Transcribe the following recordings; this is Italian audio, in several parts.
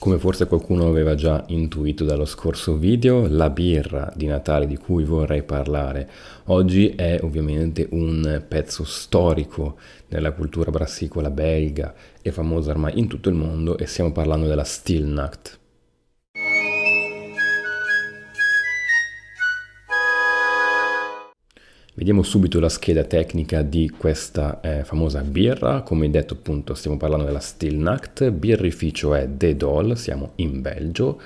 Come forse qualcuno aveva già intuito dallo scorso video, la birra di Natale di cui vorrei parlare oggi è ovviamente un pezzo storico della cultura brassicola belga e famosa ormai in tutto il mondo e stiamo parlando della Stillnacht. Vediamo subito la scheda tecnica di questa eh, famosa birra, come detto appunto stiamo parlando della Stilnacht, birrificio è The Doll, siamo in Belgio,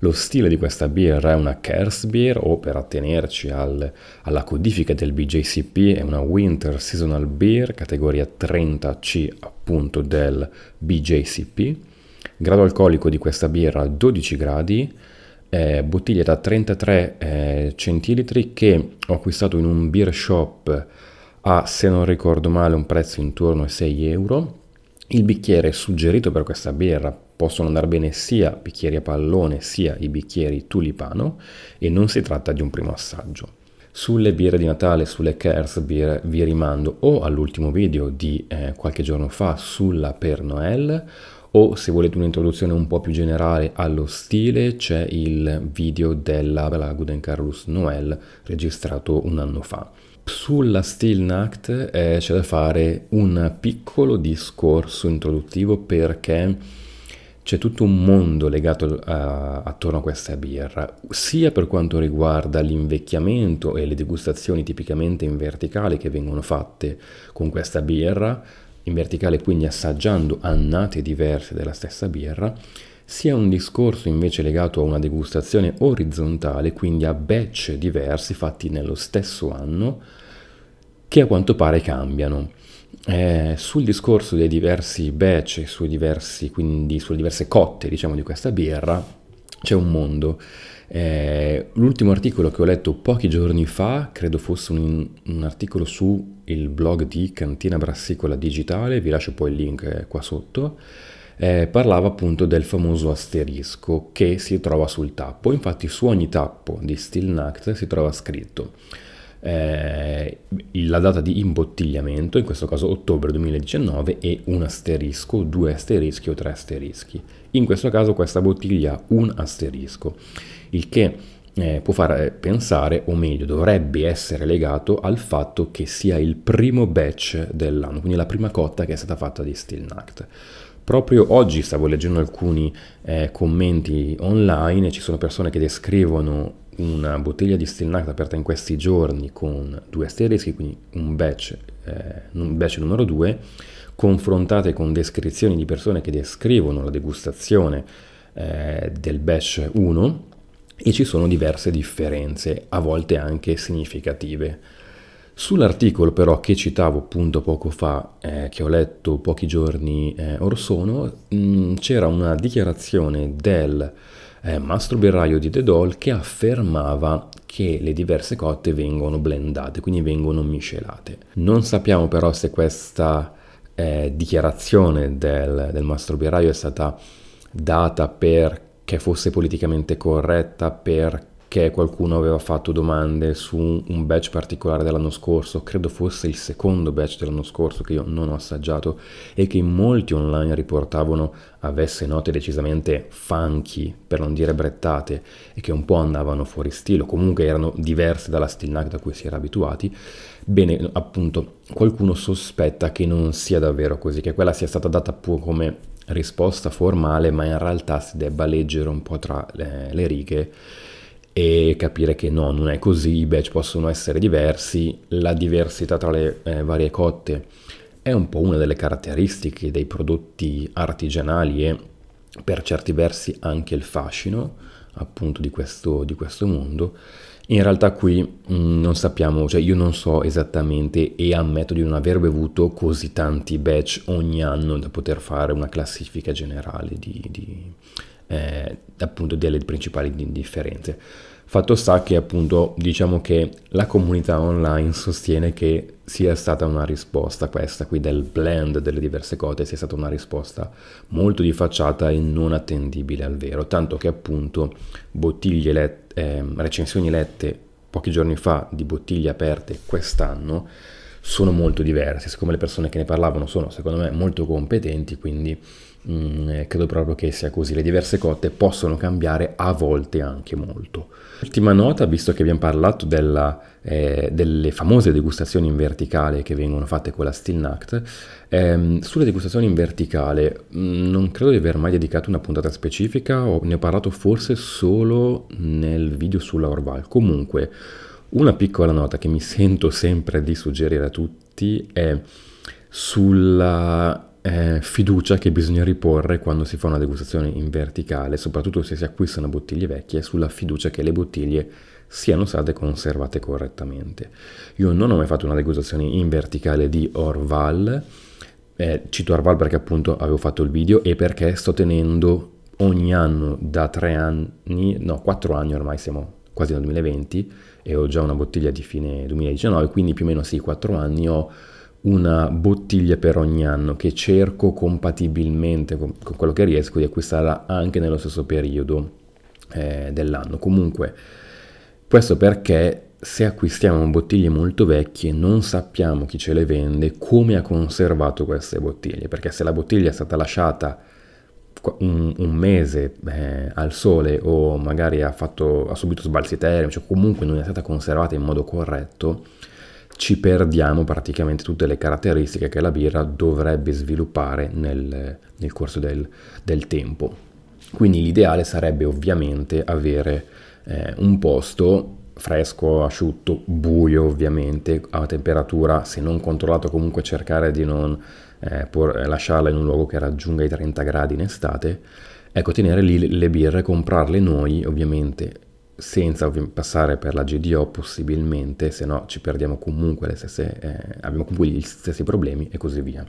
lo stile di questa birra è una Kersbier o per attenerci al, alla codifica del BJCP è una Winter Seasonal Beer categoria 30C appunto del BJCP. Grado alcolico di questa birra 12 gradi, eh, bottiglie da 33 eh, centilitri che ho acquistato in un beer shop a, se non ricordo male, un prezzo intorno ai 6 euro. Il bicchiere suggerito per questa birra possono andare bene sia bicchieri a pallone sia i bicchieri tulipano e non si tratta di un primo assaggio. Sulle birre di Natale, sulle Kers beer, vi rimando o all'ultimo video di eh, qualche giorno fa sulla Per Noel o se volete un'introduzione un po' più generale allo stile c'è il video della Guden Carlos Noel registrato un anno fa. Sulla Steelnacht eh, c'è da fare un piccolo discorso introduttivo perché c'è tutto un mondo legato a, eh, attorno a questa birra, sia per quanto riguarda l'invecchiamento e le degustazioni tipicamente in verticale che vengono fatte con questa birra, in verticale quindi assaggiando annate diverse della stessa birra, sia un discorso invece legato a una degustazione orizzontale, quindi a batch diversi fatti nello stesso anno, che a quanto pare cambiano. Eh, sul discorso dei diversi batch, sui diversi, quindi sulle diverse cotte diciamo, di questa birra, c'è un mondo. Eh, l'ultimo articolo che ho letto pochi giorni fa, credo fosse un, un articolo su il blog di Cantina Brassicola Digitale, vi lascio poi il link eh, qua sotto, eh, parlava appunto del famoso asterisco che si trova sul tappo. Infatti su ogni tappo di Still Stilnacht si trova scritto eh, la data di imbottigliamento, in questo caso ottobre 2019, e un asterisco, due asterischi o tre asterischi. In questo caso questa bottiglia ha un asterisco, il che eh, può far pensare, o meglio, dovrebbe essere legato al fatto che sia il primo batch dell'anno, quindi la prima cotta che è stata fatta di Steelnacht. Proprio oggi stavo leggendo alcuni eh, commenti online e ci sono persone che descrivono una bottiglia di Steelnacht aperta in questi giorni con due asterischi, quindi un batch, eh, un batch numero due, confrontate con descrizioni di persone che descrivono la degustazione eh, del batch 1 e ci sono diverse differenze, a volte anche significative. Sull'articolo però che citavo appunto poco fa, eh, che ho letto pochi giorni eh, or sono, mh, mm, c'era una dichiarazione del eh, mastro birraio di The Doll che affermava che le diverse cotte vengono blendate, quindi vengono miscelate. Non sappiamo però se questa eh, dichiarazione del, del mastro birraio è stata data per che fosse politicamente corretta perché qualcuno aveva fatto domande su un batch particolare dell'anno scorso, credo fosse il secondo batch dell'anno scorso che io non ho assaggiato e che molti online riportavano avesse note decisamente funky, per non dire brettate, e che un po' andavano fuori stile, comunque erano diverse dalla still nut da cui si era abituati, bene, appunto, qualcuno sospetta che non sia davvero così, che quella sia stata data pure come risposta formale, ma in realtà si debba leggere un po' tra le, le righe e capire che no, non è così, i batch possono essere diversi, la diversità tra le eh, varie cotte è un po' una delle caratteristiche dei prodotti artigianali e per certi versi anche il fascino appunto di questo, di questo mondo in realtà qui mh, mm, non sappiamo, cioè io non so esattamente e ammetto di non aver bevuto così tanti batch ogni anno da poter fare una classifica generale di, di eh, appunto delle principali differenze. Fatto sta che appunto diciamo che la comunità online sostiene che sia stata una risposta questa qui del blend delle diverse cose, sia stata una risposta molto di facciata e non attendibile al vero, tanto che appunto bottiglie let- eh, recensioni lette pochi giorni fa di bottiglie aperte quest'anno sono molto diverse, siccome le persone che ne parlavano sono secondo me molto competenti, quindi Mm, eh, credo proprio che sia così. Le diverse cotte possono cambiare a volte anche molto. Ultima nota, visto che abbiamo parlato della, eh, delle famose degustazioni in verticale che vengono fatte con la Stillnacht, ehm, sulle degustazioni in verticale mh, mm, non credo di aver mai dedicato una puntata specifica, ho, ne ho parlato forse solo nel video sulla Orval. Comunque, una piccola nota che mi sento sempre di suggerire a tutti è sulla eh, fiducia che bisogna riporre quando si fa una degustazione in verticale, soprattutto se si acquistano bottiglie vecchie, sulla fiducia che le bottiglie siano state conservate correttamente. Io non ho mai fatto una degustazione in verticale di Orval, eh, cito Orval perché appunto avevo fatto il video e perché sto tenendo ogni anno da tre anni, no, quattro anni ormai siamo quasi nel 2020 e ho già una bottiglia di fine 2019, quindi più o meno sì, quattro anni ho una bottiglia per ogni anno che cerco compatibilmente con, con quello che riesco di acquistare anche nello stesso periodo eh, dell'anno. Comunque, questo perché se acquistiamo bottiglie molto vecchie non sappiamo chi ce le vende, come ha conservato queste bottiglie, perché se la bottiglia è stata lasciata un, un mese eh, al sole o magari ha, fatto, ha subito sbalzi termici cioè comunque non è stata conservata in modo corretto, ci perdiamo praticamente tutte le caratteristiche che la birra dovrebbe sviluppare nel, nel corso del, del, tempo. Quindi l'ideale sarebbe ovviamente avere eh, un posto fresco, asciutto, buio ovviamente, a temperatura, se non controllato comunque cercare di non eh, por- lasciarla in un luogo che raggiunga i 30 gradi in estate. Ecco, tenere lì le birre, comprarle noi ovviamente senza passare per la GDO possibilmente, se no ci perdiamo comunque le stesse, eh, abbiamo comunque gli stessi problemi e così via.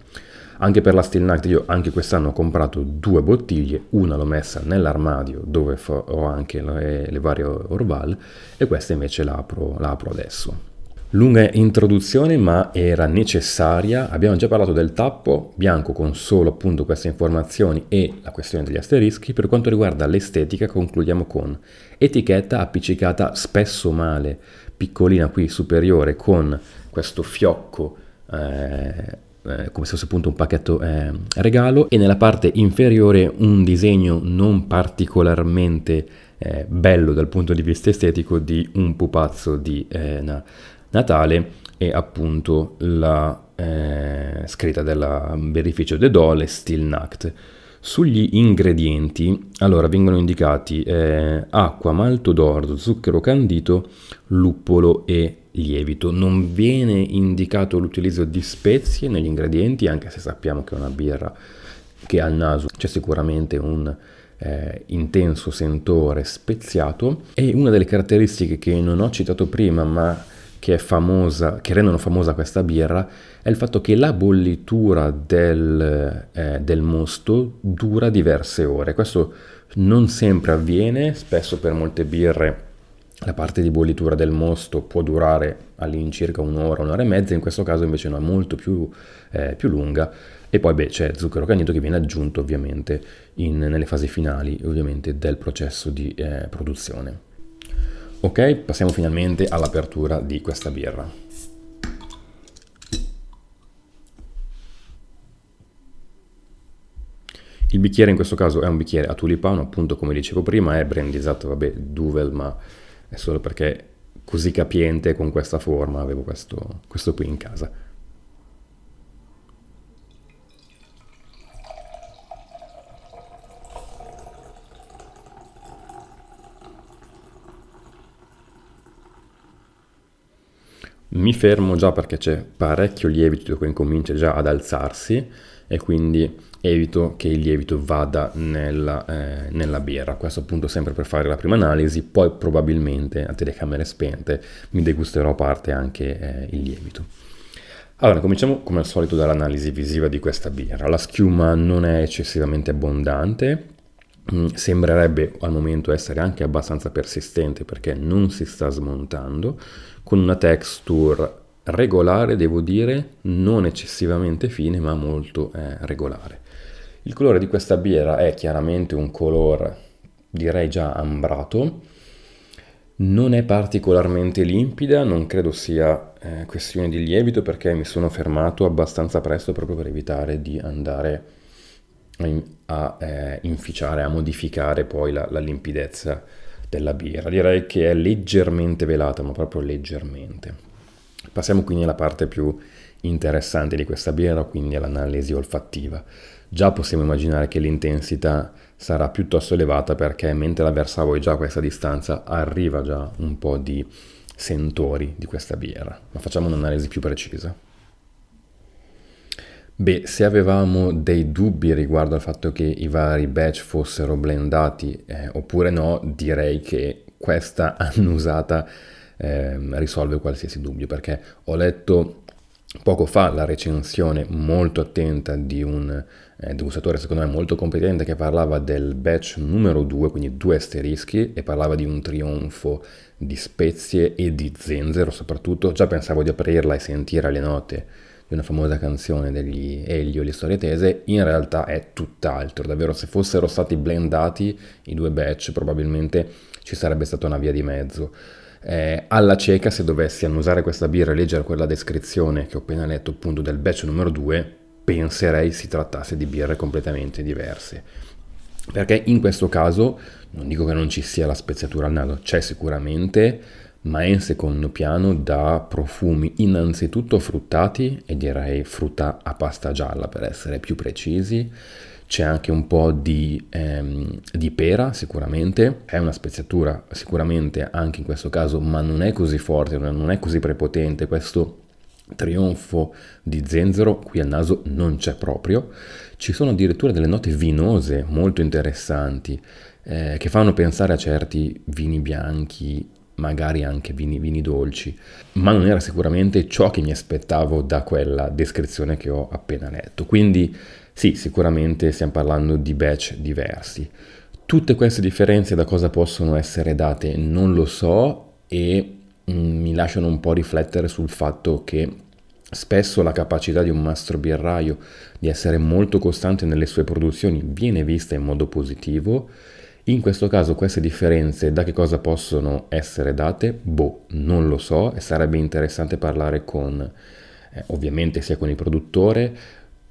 Anche per la Steel Night io anche quest'anno ho comprato due bottiglie, una l'ho messa nell'armadio dove ho anche le, le varie Orval e questa invece la apro, la apro adesso. Lunga introduzione ma era necessaria, abbiamo già parlato del tappo bianco con solo appunto queste informazioni e la questione degli asterischi, per quanto riguarda l'estetica concludiamo con etichetta appiccicata spesso male, piccolina qui superiore con questo fiocco eh, eh come se fosse appunto un pacchetto eh, regalo e nella parte inferiore un disegno non particolarmente eh, bello dal punto di vista estetico di un pupazzo di una eh, natale e appunto la eh, scritta del verificio de Dole Still Stilnacht. Sugli ingredienti, allora, vengono indicati eh, acqua, malto d'orzo, zucchero candito, luppolo e lievito. Non viene indicato l'utilizzo di spezie negli ingredienti, anche se sappiamo che è una birra che al naso c'è sicuramente un eh, intenso sentore speziato. E una delle caratteristiche che non ho citato prima, ma che, famosa, che, rendono famosa questa birra è il fatto che la bollitura del, eh, del, mosto dura diverse ore. Questo non sempre avviene, spesso per molte birre la parte di bollitura del mosto può durare all'incirca un'ora, un'ora e mezza, in questo caso invece no, è molto più, eh, più lunga. E poi beh, c'è zucchero canito che viene aggiunto ovviamente in, nelle fasi finali ovviamente, del processo di eh, produzione. Ok, passiamo finalmente all'apertura di questa birra. Il bicchiere in questo caso è un bicchiere a tulipano, appunto come dicevo prima, è brandizzato, vabbè, Duvel, ma è solo perché così capiente con questa forma avevo questo, questo qui in casa. mi fermo già perché c'è parecchio lievito che incomincia già ad alzarsi e quindi evito che il lievito vada nella, eh, nella, birra. Questo appunto sempre per fare la prima analisi, poi probabilmente a telecamere spente mi degusterò a parte anche eh, il lievito. Allora, cominciamo come al solito dall'analisi visiva di questa birra. La schiuma non è eccessivamente abbondante, Mm, sembrerebbe al momento essere anche abbastanza persistente perché non si sta smontando, con una texture regolare, devo dire, non eccessivamente fine ma molto eh, regolare. Il colore di questa birra è chiaramente un colore direi già ambrato, non è particolarmente limpida, non credo sia eh, questione di lievito perché mi sono fermato abbastanza presto proprio per evitare di andare a eh, inficiare, a modificare poi la, la limpidezza della birra. Direi che è leggermente velata, ma proprio leggermente. Passiamo quindi alla parte più interessante di questa birra, quindi all'analisi olfattiva. Già possiamo immaginare che l'intensità sarà piuttosto elevata perché mentre la versavo già a questa distanza arriva già un po' di sentori di questa birra. Ma facciamo un'analisi più precisa. Beh, se avevamo dei dubbi riguardo al fatto che i vari batch fossero blendati eh, oppure no, direi che questa annusata eh, risolve qualsiasi dubbio, perché ho letto poco fa la recensione molto attenta di un eh, degustatore secondo me molto competente che parlava del batch numero 2, quindi due asterischi, e parlava di un trionfo di spezie e di zenzero soprattutto. Già pensavo di aprirla e sentire le note di una famosa canzone degli Elio le storie tese, in realtà è tutt'altro. Davvero, se fossero stati blendati i due batch, probabilmente ci sarebbe stata una via di mezzo. Eh, alla cieca, se dovessi annusare questa birra e leggere quella descrizione che ho appena letto, appunto, del batch numero 2, penserei si trattasse di birre completamente diverse. Perché in questo caso, non dico che non ci sia la speziatura al naso, c'è sicuramente, ma è in secondo piano da profumi innanzitutto fruttati e direi frutta a pasta gialla per essere più precisi. C'è anche un po' di, ehm, di pera sicuramente, è una speziatura sicuramente anche in questo caso, ma non è così forte, non è così prepotente questo trionfo di zenzero qui al naso non c'è proprio. Ci sono addirittura delle note vinose molto interessanti eh, che fanno pensare a certi vini bianchi magari anche vini, vini dolci, ma non era sicuramente ciò che mi aspettavo da quella descrizione che ho appena letto. Quindi sì, sicuramente stiamo parlando di batch diversi. Tutte queste differenze da cosa possono essere date non lo so e mm, mi lasciano un po' riflettere sul fatto che Spesso la capacità di un mastro birraio di essere molto costante nelle sue produzioni viene vista in modo positivo in questo caso queste differenze da che cosa possono essere date? Boh, non lo so e sarebbe interessante parlare con, eh, ovviamente sia con il produttore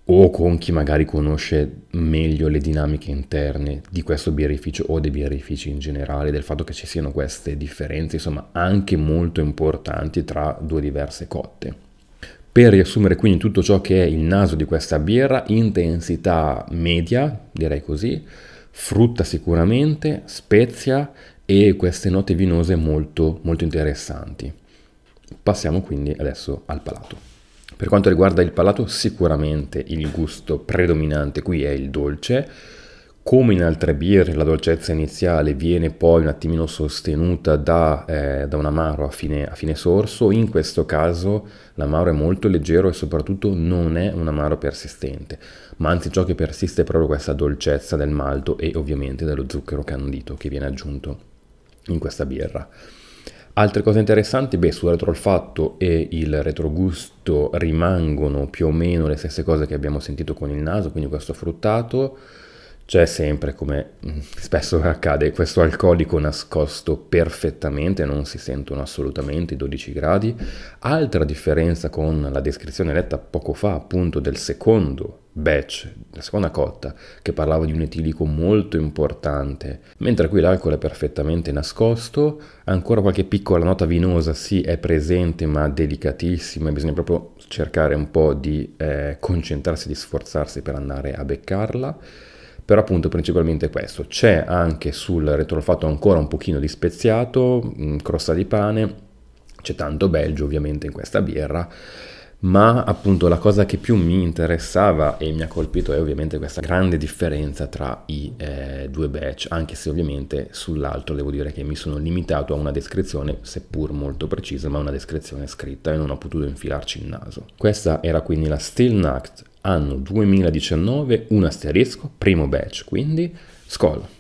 o con chi magari conosce meglio le dinamiche interne di questo birrificio o dei birrifici in generale, del fatto che ci siano queste differenze, insomma, anche molto importanti tra due diverse cotte. Per riassumere quindi tutto ciò che è il naso di questa birra, intensità media, direi così, frutta sicuramente, spezia e queste note vinose molto, molto interessanti. Passiamo quindi adesso al palato. Per quanto riguarda il palato, sicuramente il gusto predominante qui è il dolce, come in altre birre la dolcezza iniziale viene poi un attimino sostenuta da, eh, da un amaro a fine, a fine, sorso, in questo caso l'amaro è molto leggero e soprattutto non è un amaro persistente, ma anzi ciò che persiste è proprio questa dolcezza del malto e ovviamente dello zucchero candito che viene aggiunto in questa birra. Altre cose interessanti, beh, sul retrolfatto e il retrogusto rimangono più o meno le stesse cose che abbiamo sentito con il naso, quindi questo fruttato c'è sempre, come spesso accade, questo alcolico nascosto perfettamente, non si sentono assolutamente i 12 gradi. Altra differenza con la descrizione letta poco fa, appunto, del secondo batch, la seconda cotta, che parlava di un etilico molto importante. Mentre qui l'alcol è perfettamente nascosto, ancora qualche piccola nota vinosa sì è presente ma delicatissima, bisogna proprio cercare un po' di eh, concentrarsi, di sforzarsi per andare a beccarla però appunto principalmente questo. C'è anche sul retrofatto ancora un pochino di speziato, mm, crosta di pane, c'è tanto Belgio ovviamente in questa birra, ma appunto la cosa che più mi interessava e mi ha colpito è ovviamente questa grande differenza tra i eh, due batch, anche se ovviamente sull'altro devo dire che mi sono limitato a una descrizione, seppur molto precisa, ma una descrizione scritta e non ho potuto infilarci il naso. Questa era quindi la Still Nacht anno 2019, un asterisco, primo batch, quindi scolla.